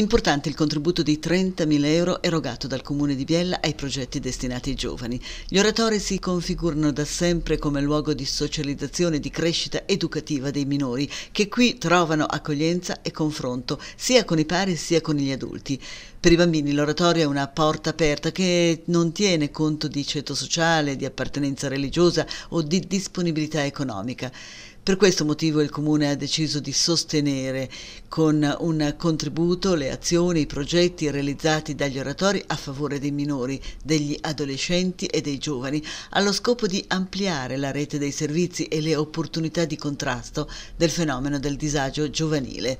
Importante il contributo di 30.000 euro erogato dal Comune di Biella ai progetti destinati ai giovani. Gli oratori si configurano da sempre come luogo di socializzazione e di crescita educativa dei minori, che qui trovano accoglienza e confronto sia con i pari sia con gli adulti. Per i bambini l'oratorio è una porta aperta che non tiene conto di ceto sociale, di appartenenza religiosa o di disponibilità economica. Per questo motivo il Comune ha deciso di sostenere con un contributo le azioni, i progetti realizzati dagli oratori a favore dei minori, degli adolescenti e dei giovani, allo scopo di ampliare la rete dei servizi e le opportunità di contrasto del fenomeno del disagio giovanile.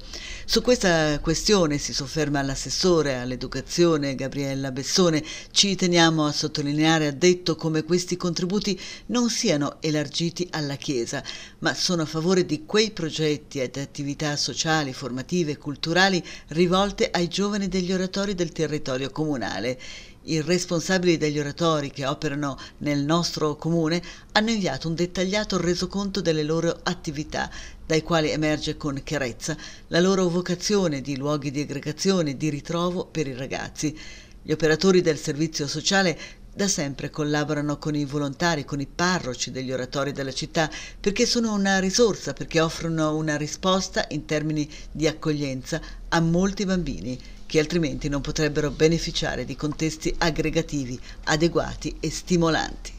Su questa questione si sofferma l'assessore all'educazione Gabriella Bessone. Ci teniamo a sottolineare, ha detto, come questi contributi non siano elargiti alla Chiesa, ma sono sono a favore di quei progetti ed attività sociali, formative e culturali rivolte ai giovani degli oratori del territorio comunale. I responsabili degli oratori che operano nel nostro comune hanno inviato un dettagliato resoconto delle loro attività, dai quali emerge con chiarezza la loro vocazione di luoghi di aggregazione e di ritrovo per i ragazzi. Gli operatori del servizio sociale da sempre collaborano con i volontari, con i parroci degli oratori della città, perché sono una risorsa, perché offrono una risposta in termini di accoglienza a molti bambini che altrimenti non potrebbero beneficiare di contesti aggregativi adeguati e stimolanti.